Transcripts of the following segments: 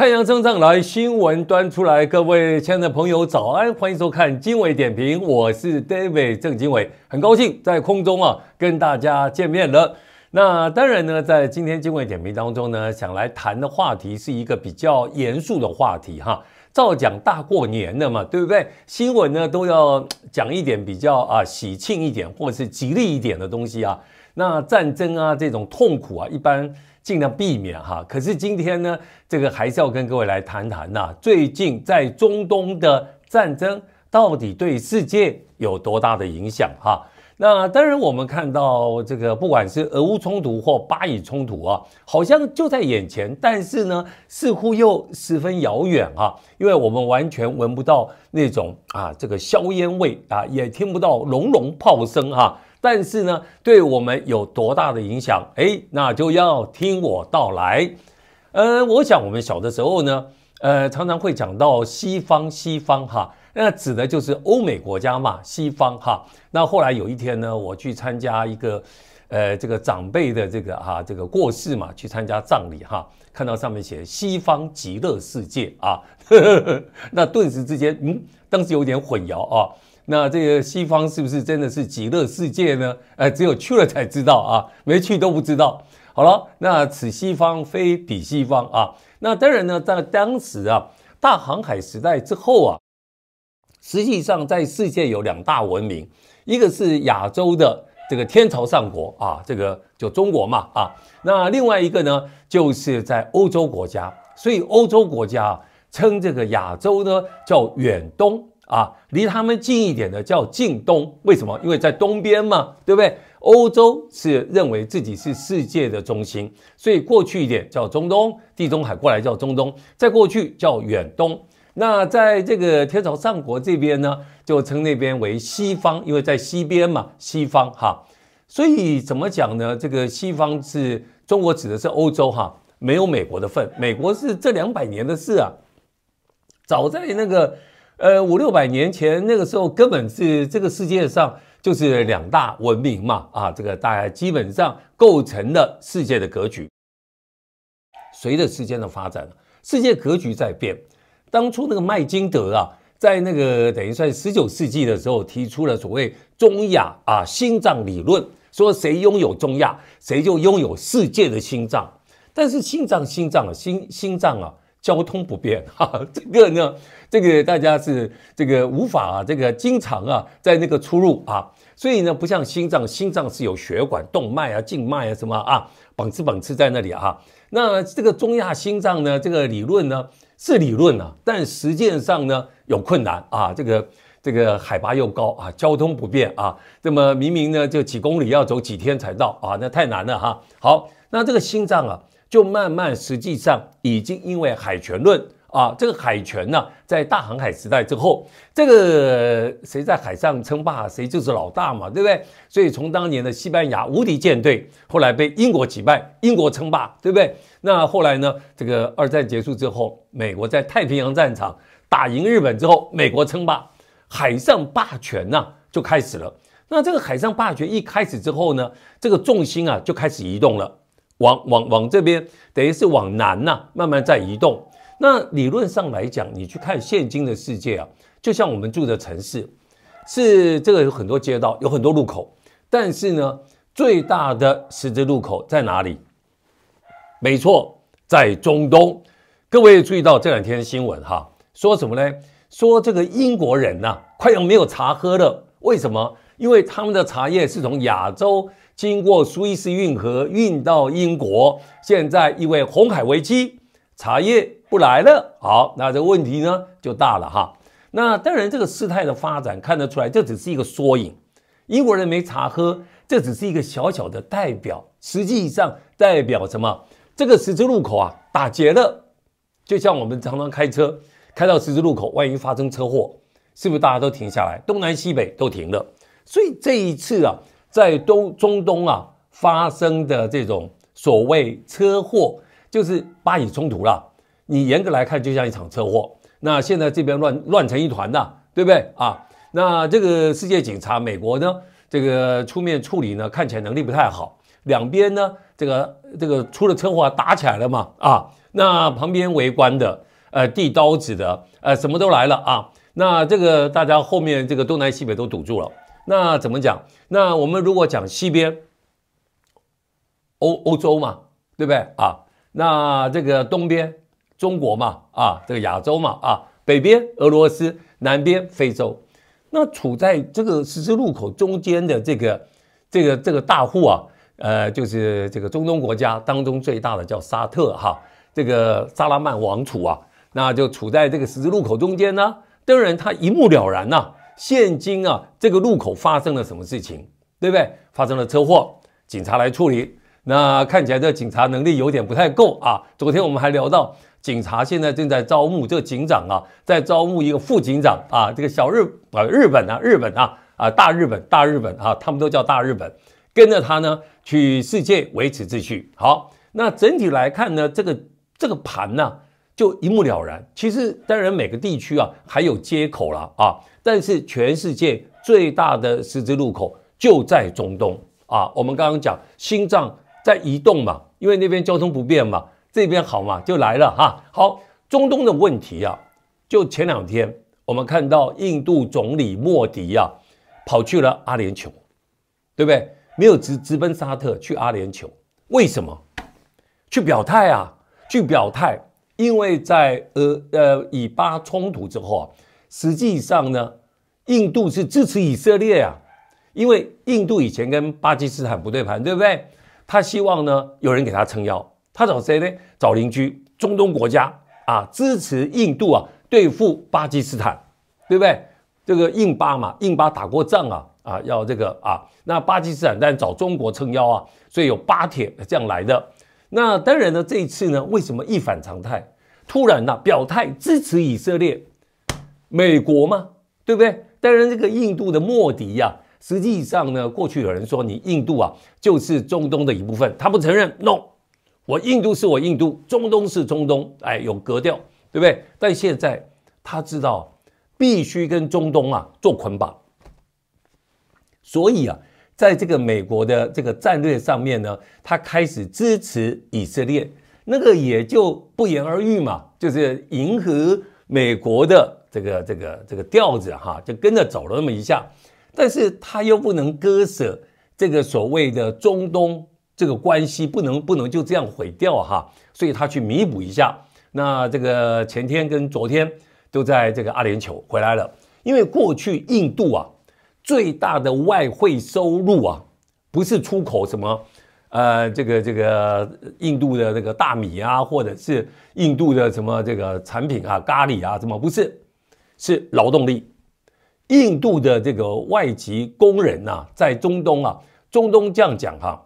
太阳升上来，新闻端出来，各位亲爱的朋友，早安，欢迎收看经纬点评，我是 David 郑经纬，很高兴在空中啊跟大家见面了。那当然呢，在今天经纬点评当中呢，想来谈的话题是一个比较严肃的话题哈。照讲大过年的嘛，对不对？新闻呢都要讲一点比较啊喜庆一点，或是吉利一点的东西啊。那战争啊这种痛苦啊，一般。尽量避免哈，可是今天呢，这个还是要跟各位来谈谈呐。最近在中东的战争到底对世界有多大的影响哈？那当然，我们看到这个，不管是俄乌冲突或巴以冲突啊，好像就在眼前，但是呢，似乎又十分遥远啊，因为我们完全闻不到那种啊这个硝烟味啊，也听不到隆隆炮声哈。但是呢，对我们有多大的影响？哎，那就要听我道来。呃，我想我们小的时候呢，呃，常常会讲到西方，西方哈，那指的就是欧美国家嘛，西方哈。那后来有一天呢，我去参加一个，呃，这个长辈的这个哈，这个过世嘛，去参加葬礼哈，看到上面写“西方极乐世界”啊，那顿时之间，嗯，当时有点混淆啊。那这个西方是不是真的是极乐世界呢？呃，只有去了才知道啊，没去都不知道。好了，那此西方非彼西方啊。那当然呢，在当时啊，大航海时代之后啊，实际上在世界有两大文明，一个是亚洲的这个天朝上国啊，这个就中国嘛啊。那另外一个呢，就是在欧洲国家，所以欧洲国家称这个亚洲呢叫远东。啊，离他们近一点的叫近东，为什么？因为在东边嘛，对不对？欧洲是认为自己是世界的中心，所以过去一点叫中东，地中海过来叫中东，再过去叫远东。那在这个天朝上国这边呢，就称那边为西方，因为在西边嘛，西方哈。所以怎么讲呢？这个西方是中国指的是欧洲哈，没有美国的份，美国是这两百年的事啊，早在那个。呃，五六百年前那个时候，根本是这个世界上就是两大文明嘛，啊，这个大概基本上构成了世界的格局。随着时间的发展，世界格局在变。当初那个麦金德啊，在那个等于在十九世纪的时候提出了所谓中亚啊心脏理论，说谁拥有中亚，谁就拥有世界的心脏。但是心脏，心脏啊，心心脏啊。交通不便啊，这个呢，这个大家是这个无法啊，这个经常啊在那个出入啊，所以呢，不像心脏，心脏是有血管、动脉啊、静脉啊什么啊，绑刺绑刺在那里啊。那这个中亚心脏呢，这个理论呢是理论啊，但实践上呢有困难啊，这个这个海拔又高啊，交通不便啊，那么明明呢就几公里要走几天才到啊，那太难了哈。好，那这个心脏啊。就慢慢，实际上已经因为海权论啊，这个海权呢，在大航海时代之后，这个谁在海上称霸，谁就是老大嘛，对不对？所以从当年的西班牙无敌舰队，后来被英国击败，英国称霸，对不对？那后来呢，这个二战结束之后，美国在太平洋战场打赢日本之后，美国称霸，海上霸权呢就开始了。那这个海上霸权一开始之后呢，这个重心啊就开始移动了。往往往这边，等于是往南呐，慢慢在移动。那理论上来讲，你去看现今的世界啊，就像我们住的城市，是这个有很多街道，有很多路口，但是呢，最大的十字路口在哪里？没错，在中东。各位注意到这两天新闻哈，说什么呢？说这个英国人呐，快要没有茶喝了。为什么？因为他们的茶叶是从亚洲。经过苏伊士运河运到英国，现在因为红海危机，茶叶不来了。好，那这问题呢就大了哈。那当然，这个事态的发展看得出来，这只是一个缩影。英国人没茶喝，这只是一个小小的代表。实际上代表什么？这个十字路口啊，打劫了。就像我们常常开车开到十字路口，万一发生车祸，是不是大家都停下来，东南西北都停了？所以这一次啊。在东中东啊发生的这种所谓车祸，就是巴以冲突了。你严格来看，就像一场车祸。那现在这边乱乱成一团的，对不对啊？那这个世界警察，美国呢这个出面处理呢，看起来能力不太好。两边呢这个这个出了车祸打起来了嘛啊？那旁边围观的，呃，递刀子的，呃，什么都来了啊。那这个大家后面这个东南西北都堵住了。那怎么讲？那我们如果讲西边欧欧洲嘛，对不对啊？那这个东边中国嘛，啊，这个亚洲嘛，啊，北边俄罗斯，南边非洲，那处在这个十字路口中间的这个这个这个大户啊，呃，就是这个中东国家当中最大的叫沙特哈，这个萨拉曼王储啊，那就处在这个十字路口中间呢，当然他一目了然呐。现今啊，这个路口发生了什么事情，对不对？发生了车祸，警察来处理。那看起来这警察能力有点不太够啊。昨天我们还聊到，警察现在正在招募这个警长啊，在招募一个副警长啊。这个小日啊，日本啊，日本啊啊，大日本大日本啊，他们都叫大日本，跟着他呢去世界维持秩序。好，那整体来看呢，这个这个盘呢就一目了然。其实当然每个地区啊还有接口了啊。但是全世界最大的十字路口就在中东啊！我们刚刚讲心脏在移动嘛，因为那边交通不便嘛，这边好嘛就来了哈。好，中东的问题啊，就前两天我们看到印度总理莫迪啊，跑去了阿联酋，对不对？没有直直奔沙特去阿联酋，为什么？去表态啊，去表态，因为在呃呃以巴冲突之后啊。实际上呢，印度是支持以色列啊，因为印度以前跟巴基斯坦不对盘，对不对？他希望呢有人给他撑腰，他找谁呢？找邻居中东国家啊，支持印度啊，对付巴基斯坦，对不对？这个印巴嘛，印巴打过仗啊，啊要这个啊，那巴基斯坦但找中国撑腰啊，所以有巴铁这样来的。那当然呢，这一次呢，为什么一反常态，突然呢表态支持以色列？美国嘛，对不对？当然，这个印度的莫迪呀，实际上呢，过去有人说你印度啊就是中东的一部分，他不承认。no，我印度是我印度，中东是中东，哎，有格调，对不对？但现在他知道必须跟中东啊做捆绑，所以啊，在这个美国的这个战略上面呢，他开始支持以色列，那个也就不言而喻嘛，就是迎合美国的。这个这个这个调子哈，就跟着走了那么一下，但是他又不能割舍这个所谓的中东这个关系，不能不能就这样毁掉哈，所以他去弥补一下。那这个前天跟昨天都在这个阿联酋回来了，因为过去印度啊最大的外汇收入啊不是出口什么，呃这个这个印度的那个大米啊，或者是印度的什么这个产品啊咖喱啊什么不是。是劳动力，印度的这个外籍工人呐，在中东啊，中东这样讲哈，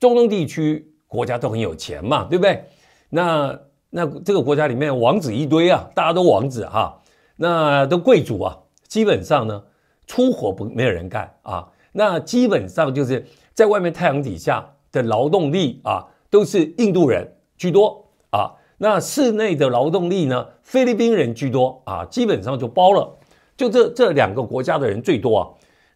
中东地区国家都很有钱嘛，对不对？那那这个国家里面王子一堆啊，大家都王子哈，那都贵族啊，基本上呢，粗活不没有人干啊，那基本上就是在外面太阳底下的劳动力啊，都是印度人居多。那室内的劳动力呢？菲律宾人居多啊，基本上就包了，就这这两个国家的人最多啊。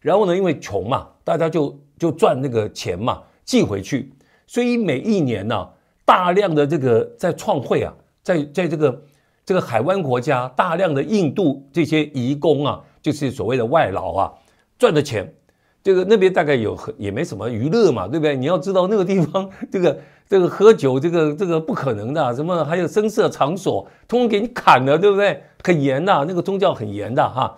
然后呢，因为穷嘛，大家就就赚那个钱嘛，寄回去。所以每一年呢，大量的这个在创汇啊，在在这个这个海湾国家，大量的印度这些移工啊，就是所谓的外劳啊，赚的钱，这个那边大概有也没什么娱乐嘛，对不对？你要知道那个地方这个。这个喝酒，这个这个不可能的。什么还有声色场所，通通给你砍了，对不对？很严的，那个宗教很严的哈，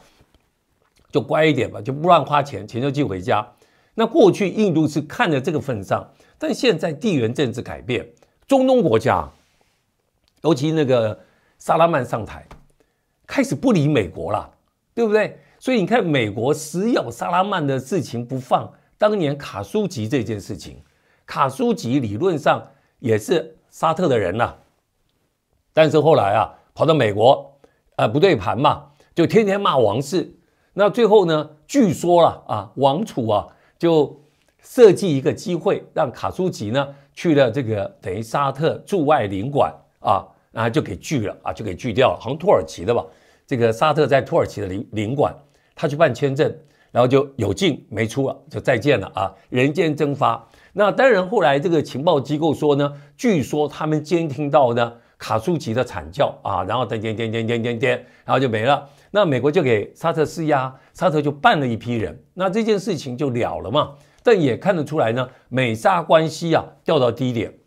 就乖一点吧，就不乱花钱，钱就寄回家。那过去印度是看在这个份上，但现在地缘政治改变，中东国家，尤其那个萨拉曼上台，开始不理美国了，对不对？所以你看，美国死咬萨拉曼的事情不放，当年卡舒吉这件事情。卡舒吉理论上也是沙特的人呐，但是后来啊跑到美国，呃不对盘嘛，就天天骂王室。那最后呢，据说了啊，王储啊就设计一个机会，让卡舒吉呢去了这个等于沙特驻外领馆啊，然后就给拒了啊，就给拒掉了。好像土耳其的吧，这个沙特在土耳其的领领馆，他去办签证，然后就有进没出了，就再见了啊，人间蒸发。那当然，后来这个情报机构说呢，据说他们监听到呢卡舒奇的惨叫啊，然后点点点点点点点，然后就没了。那美国就给沙特施压，沙特就办了一批人，那这件事情就了了嘛。但也看得出来呢，美沙关系啊掉到低点。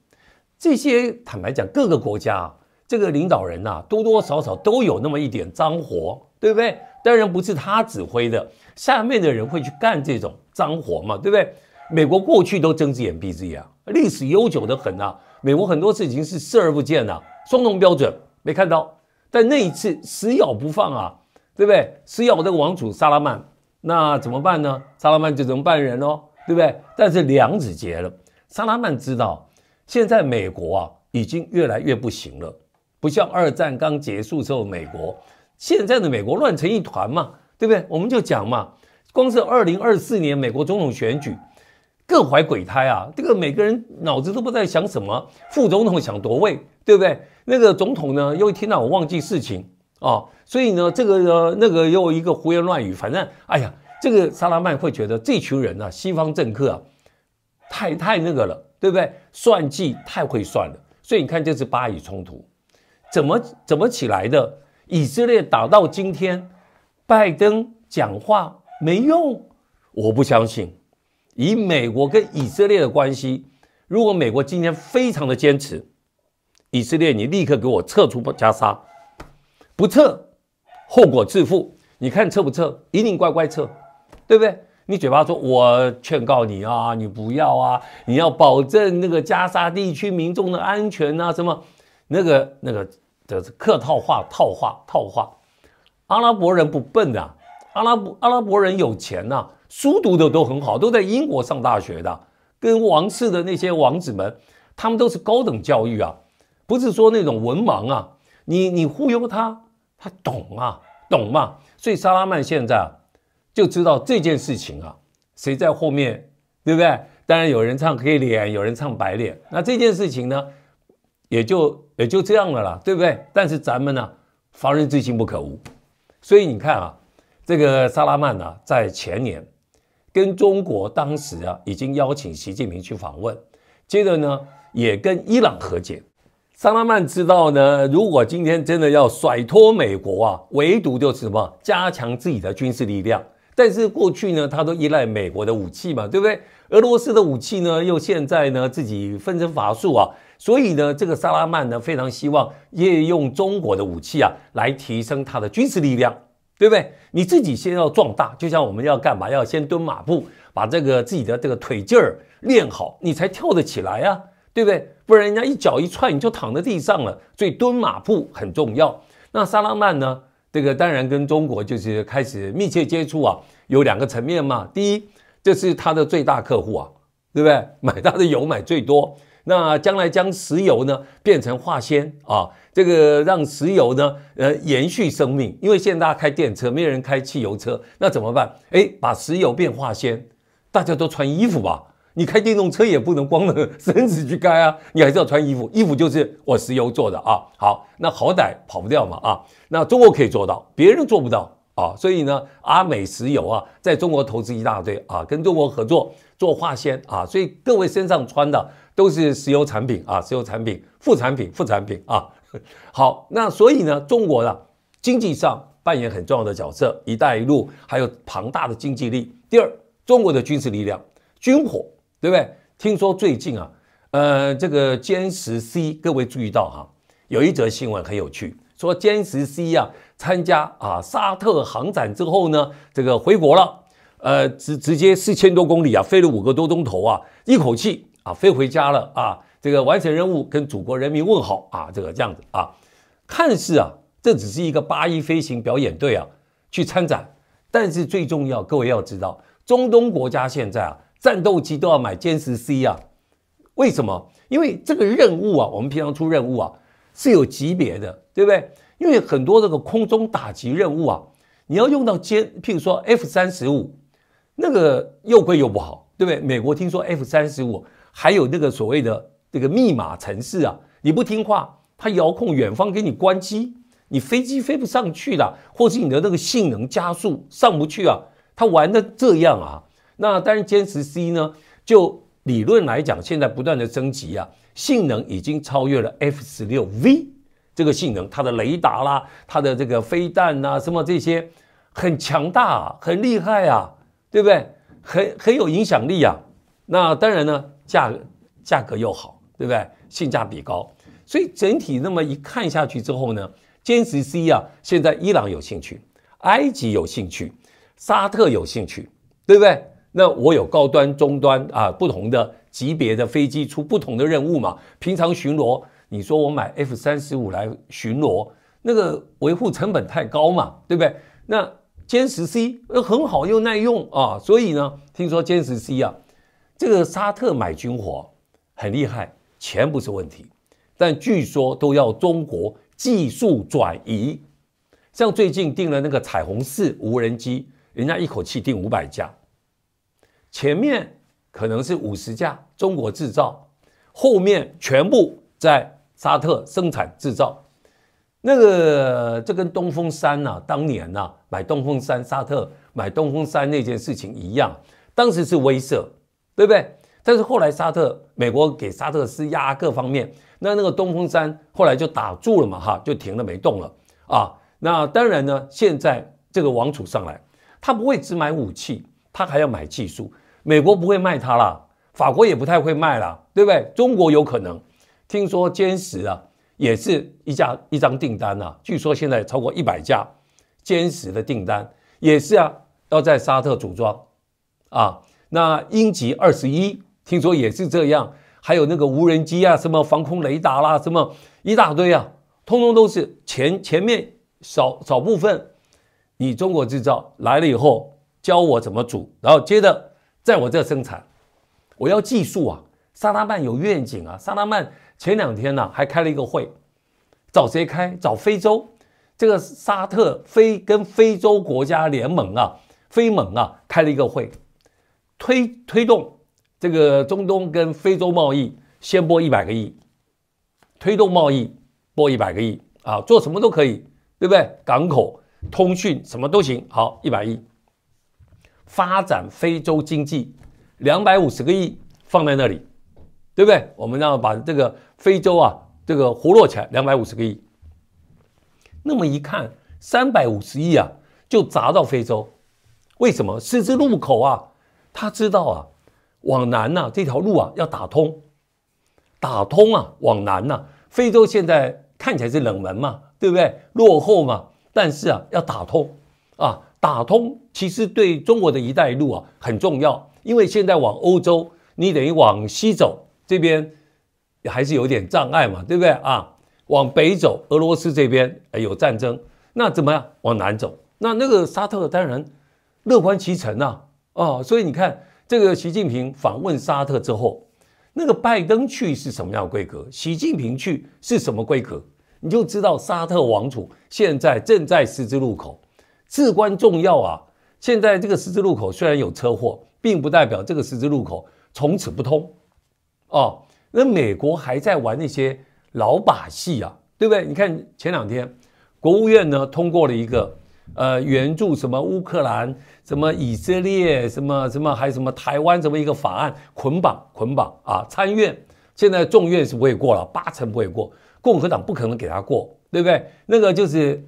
这些坦白讲，各个国家啊，这个领导人呐，多多少少都有那么一点脏活，对不对？当然不是他指挥的，下面的人会去干这种脏活嘛，对不对？美国过去都睁只眼闭只眼，历史悠久的很呐。美国很多事情是视而不见啊，双重标准没看到。但那一次死咬不放啊，对不对？死咬我这个王储萨拉曼，那怎么办呢？萨拉曼就怎么办人喽，对不对？但是梁子结了，萨拉曼知道现在美国啊已经越来越不行了，不像二战刚结束之后美国，现在的美国乱成一团嘛，对不对？我们就讲嘛，光是二零二四年美国总统选举。各怀鬼胎啊！这个每个人脑子都不在想什么，副总统想夺位，对不对？那个总统呢，又一听到我忘记事情啊，所以呢，这个呃，那个又一个胡言乱语。反正哎呀，这个萨拉曼会觉得这群人呢，西方政客啊，太太那个了，对不对？算计太会算了。所以你看，这次巴以冲突怎么怎么起来的？以色列打到今天，拜登讲话没用，我不相信。以美国跟以色列的关系，如果美国今天非常的坚持，以色列你立刻给我撤出加沙，不撤后果自负。你看撤不撤？一定乖乖撤，对不对？你嘴巴说，我劝告你啊，你不要啊，你要保证那个加沙地区民众的安全啊，什么那个那个的客套话、套话、套话。阿拉伯人不笨的，阿拉伯阿拉伯人有钱呐。书读的都很好，都在英国上大学的，跟王室的那些王子们，他们都是高等教育啊，不是说那种文盲啊。你你忽悠他，他懂啊，懂嘛？所以萨拉曼现在啊，就知道这件事情啊，谁在后面，对不对？当然有人唱黑脸，有人唱白脸。那这件事情呢，也就也就这样了啦，对不对？但是咱们呢，防人之心不可无。所以你看啊，这个萨拉曼呢，在前年。跟中国当时啊已经邀请习近平去访问，接着呢也跟伊朗和解。萨拉曼知道呢，如果今天真的要甩脱美国啊，唯独就是什么，加强自己的军事力量。但是过去呢，他都依赖美国的武器嘛，对不对？俄罗斯的武器呢，又现在呢自己分身乏术啊，所以呢，这个萨拉曼呢非常希望也用中国的武器啊来提升他的军事力量。对不对？你自己先要壮大，就像我们要干嘛？要先蹲马步，把这个自己的这个腿劲儿练好，你才跳得起来呀，对不对？不然人家一脚一踹，你就躺在地上了。所以蹲马步很重要。那萨拉曼呢？这个当然跟中国就是开始密切接触啊，有两个层面嘛。第一，这是他的最大客户啊，对不对？买他的油买最多。那将来将石油呢变成化纤啊，这个让石油呢呃延续生命，因为现在大家开电车，没有人开汽油车，那怎么办？哎，把石油变化纤，大家都穿衣服吧。你开电动车也不能光着身子去开啊，你还是要穿衣服，衣服就是我石油做的啊。好，那好歹跑不掉嘛啊。那中国可以做到，别人做不到啊。所以呢，阿美石油啊，在中国投资一大堆啊，跟中国合作做化纤啊。所以各位身上穿的。都是石油产品啊，石油产品副产品副产品啊，好，那所以呢，中国的经济上扮演很重要的角色，一带一路还有庞大的经济力。第二，中国的军事力量，军火，对不对？听说最近啊，呃，这个歼十 C，各位注意到哈，有一则新闻很有趣，说歼十 C 啊参加啊沙特航展之后呢，这个回国了，呃，直直接四千多公里啊，飞了五个多钟头啊，一口气。啊，飞回家了啊！这个完成任务，跟祖国人民问好啊！这个这样子啊，看似啊，这只是一个八一飞行表演队啊去参展，但是最重要，各位要知道，中东国家现在啊，战斗机都要买歼十 C 啊。为什么？因为这个任务啊，我们平常出任务啊是有级别的，对不对？因为很多这个空中打击任务啊，你要用到歼，譬如说 F 三十五，那个又贵又不好，对不对？美国听说 F 三十五。还有那个所谓的这个密码城市啊，你不听话，它遥控远方给你关机，你飞机飞不上去了，或是你的那个性能加速上不去啊，它玩的这样啊。那当然，歼十 C 呢，就理论来讲，现在不断的升级啊，性能已经超越了 F 十六 V 这个性能，它的雷达啦，它的这个飞弹呐，什么这些很强大，啊，很厉害啊，对不对？很很有影响力啊。那当然呢。价价格又好，对不对？性价比高，所以整体那么一看下去之后呢，歼十 C 啊，现在伊朗有兴趣，埃及有兴趣，沙特有兴趣，对不对？那我有高端、中端啊，不同的级别的飞机出不同的任务嘛。平常巡逻，你说我买 F 三十五来巡逻，那个维护成本太高嘛，对不对？那歼十 C 又很好又耐用啊，所以呢，听说歼十 C 啊。这个沙特买军火很厉害，钱不是问题，但据说都要中国技术转移。像最近订了那个彩虹四无人机，人家一口气订五百架，前面可能是五十架中国制造，后面全部在沙特生产制造。那个这跟东风三呢，当年呢买东风三，沙特买东风三那件事情一样，当时是威慑。对不对？但是后来沙特、美国给沙特施压各方面，那那个东风三后来就打住了嘛，哈，就停了没动了啊。那当然呢，现在这个王储上来，他不会只买武器，他还要买技术。美国不会卖他了，法国也不太会卖了，对不对？中国有可能，听说歼十啊，也是一架一张订单啊，据说现在超过一百架歼十的订单也是啊，要在沙特组装啊。那英吉二十一听说也是这样，还有那个无人机啊，什么防空雷达啦，什么一大堆啊，通通都是前前面少少部分，你中国制造来了以后教我怎么组，然后接着在我这生产，我要技术啊。萨达曼有愿景啊，萨达曼前两天呢还开了一个会，找谁开？找非洲，这个沙特非跟非洲国家联盟啊，非盟啊开了一个会。推推动这个中东跟非洲贸易，先拨一百个亿，推动贸易拨一百个亿啊，做什么都可以，对不对？港口、通讯什么都行。好，一百亿，发展非洲经济两百五十个亿放在那里，对不对？我们要把这个非洲啊这个活络起来，两百五十个亿。那么一看三百五十亿啊就砸到非洲，为什么？十字路口啊。他知道啊，往南呐这条路啊要打通，打通啊往南呐，非洲现在看起来是冷门嘛，对不对？落后嘛，但是啊要打通啊，打通其实对中国的一带一路啊很重要，因为现在往欧洲你等于往西走，这边还是有点障碍嘛，对不对啊？往北走俄罗斯这边哎有战争，那怎么样？往南走，那那个沙特当然乐观其成啊，哦，所以你看，这个习近平访问沙特之后，那个拜登去是什么样的规格？习近平去是什么规格？你就知道沙特王储现在正在十字路口，至关重要啊！现在这个十字路口虽然有车祸，并不代表这个十字路口从此不通哦。那美国还在玩那些老把戏啊，对不对？你看前两天，国务院呢通过了一个。呃，援助什么乌克兰，什么以色列，什么什么，还有什么台湾，这么一个法案捆绑捆绑啊！参院现在众院是不会过了，八成不会过，共和党不可能给他过，对不对？那个就是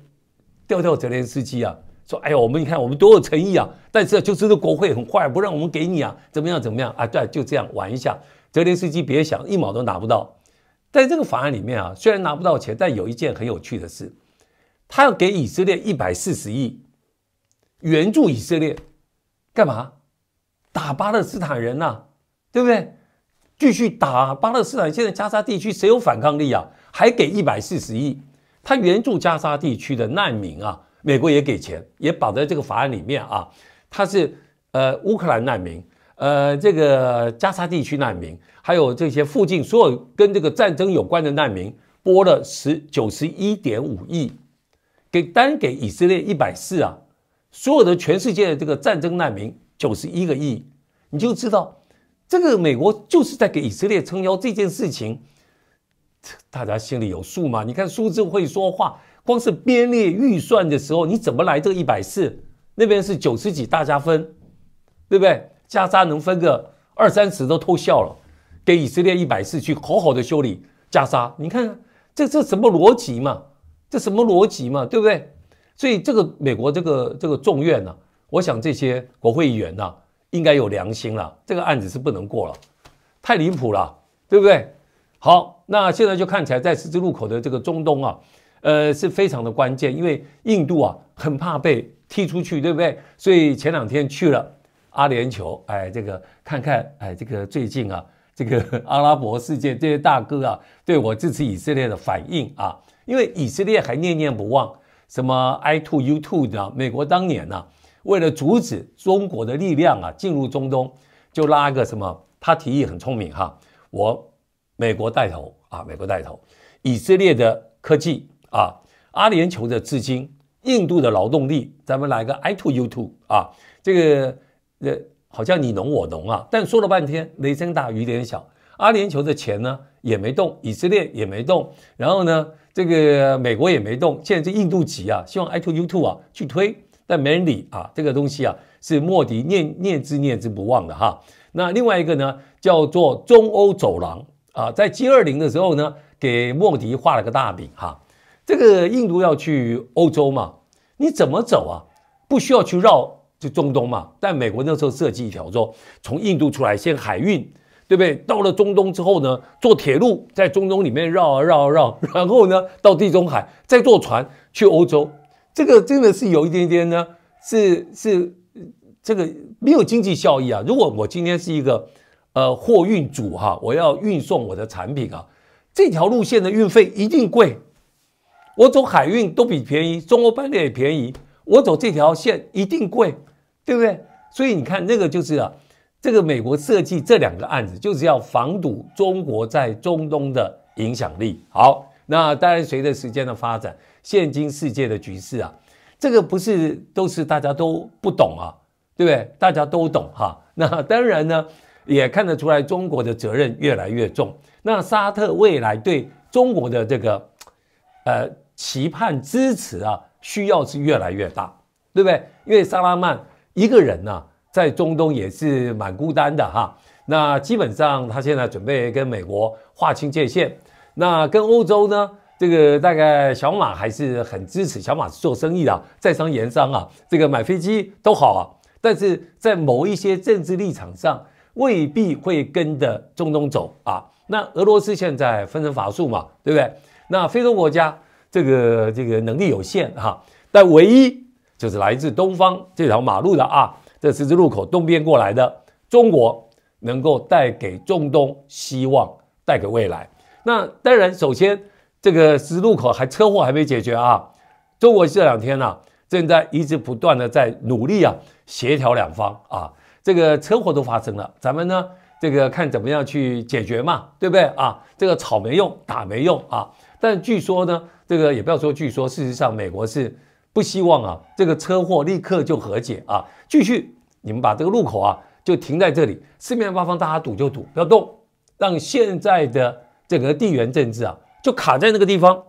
调调泽连斯基啊，说哎呀，我们你看我们多有诚意啊，但是就是这国会很坏，不让我们给你啊，怎么样怎么样啊？对，就这样玩一下。泽连斯基别想一毛都拿不到，在这个法案里面啊，虽然拿不到钱，但有一件很有趣的事。他要给以色列一百四十亿，援助以色列，干嘛？打巴勒斯坦人呐，对不对？继续打巴勒斯坦。现在加沙地区谁有反抗力啊？还给一百四十亿，他援助加沙地区的难民啊。美国也给钱，也绑在这个法案里面啊。他是呃乌克兰难民，呃这个加沙地区难民，还有这些附近所有跟这个战争有关的难民，拨了十九十一点五亿。给单给以色列一百四啊，所有的全世界的这个战争难民九十一个亿，你就知道这个美国就是在给以色列撑腰这件事情，大家心里有数嘛？你看数字会说话，光是编列预算的时候，你怎么来这一百四？那边是九十几，大家分，对不对？加沙能分个二三十都偷笑了，给以色列一百四去好好的修理加沙，你看这这什么逻辑嘛？这什么逻辑嘛，对不对？所以这个美国这个这个众院呢，我想这些国会议员呢，应该有良心了，这个案子是不能过了，太离谱了，对不对？好，那现在就看起来在十字路口的这个中东啊，呃是非常的关键，因为印度啊很怕被踢出去，对不对？所以前两天去了阿联酋，哎，这个看看，哎，这个最近啊，这个阿拉伯世界这些大哥啊，对我支持以色列的反应啊。因为以色列还念念不忘什么 I to U to 的，美国当年呢，为了阻止中国的力量啊进入中东，就拉个什么？他提议很聪明哈，我美国带头啊，美国带头，以色列的科技啊，阿联酋的资金，印度的劳动力，咱们来个 I to U to 啊，这个呃好像你侬我侬啊，但说了半天雷声大雨点小，阿联酋的钱呢也没动，以色列也没动，然后呢？这个美国也没动，现在这印度急啊，希望 I to o u t w o 啊去推，但没人理啊。这个东西啊，是莫迪念念之念之不忘的哈。那另外一个呢，叫做中欧走廊啊，在 G 二零的时候呢，给莫迪画了个大饼哈。这个印度要去欧洲嘛，你怎么走啊？不需要去绕就中东嘛。但美国那时候设计一条说，从印度出来先海运。对不对？到了中东之后呢，坐铁路在中东里面绕啊绕绕，然后呢到地中海，再坐船去欧洲。这个真的是有一点点呢，是是这个没有经济效益啊。如果我今天是一个呃货运主哈，我要运送我的产品啊，这条路线的运费一定贵。我走海运都比便宜，中欧班列也便宜，我走这条线一定贵，对不对？所以你看那个就是啊。这个美国设计这两个案子，就是要防堵中国在中东的影响力。好，那当然随着时间的发展，现今世界的局势啊，这个不是都是大家都不懂啊，对不对？大家都懂哈。那当然呢，也看得出来中国的责任越来越重。那沙特未来对中国的这个呃期盼支持啊，需要是越来越大，对不对？因为萨拉曼一个人呢。在中东也是蛮孤单的哈，那基本上他现在准备跟美国划清界限，那跟欧洲呢？这个大概小马还是很支持小马是做生意的，在商言商啊，这个买飞机都好啊，但是在某一些政治立场上未必会跟着中东走啊。那俄罗斯现在分成法术嘛，对不对？那非洲国家这个这个能力有限哈，但唯一就是来自东方这条马路的啊。这十字路口东边过来的中国，能够带给中东希望，带给未来。那当然，首先这个十字路口还车祸还没解决啊。中国这两天呢，正在一直不断的在努力啊，协调两方啊。这个车祸都发生了，咱们呢，这个看怎么样去解决嘛，对不对啊？这个吵没用，打没用啊。但据说呢，这个也不要说据说，事实上美国是。不希望啊，这个车祸立刻就和解啊！继续，你们把这个路口啊就停在这里，四面八方大家堵就堵，不要动，让现在的整个地缘政治啊就卡在那个地方，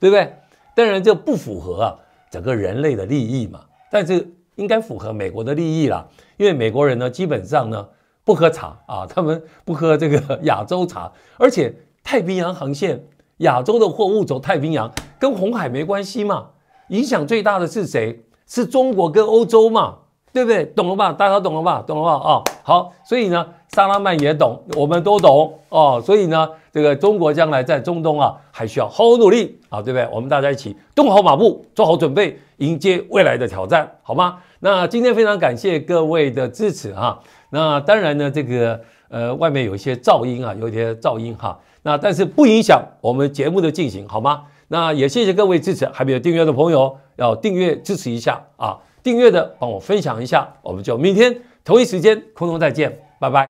对不对？当然这不符合啊整个人类的利益嘛，但是应该符合美国的利益啦，因为美国人呢基本上呢不喝茶啊，他们不喝这个亚洲茶，而且太平洋航线亚洲的货物走太平洋跟红海没关系嘛。影响最大的是谁？是中国跟欧洲嘛，对不对？懂了吧？大家懂了吧？懂了吧？啊，好。所以呢，萨拉曼也懂，我们都懂哦。所以呢，这个中国将来在中东啊，还需要好好努力啊，对不对？我们大家一起动好马步，做好准备，迎接未来的挑战，好吗？那今天非常感谢各位的支持啊。那当然呢，这个呃，外面有一些噪音啊，有一些噪音哈。那但是不影响我们节目的进行，好吗？那也谢谢各位支持，还没有订阅的朋友要订阅支持一下啊！订阅的帮我分享一下，我们就明天同一时间空中再见，拜拜。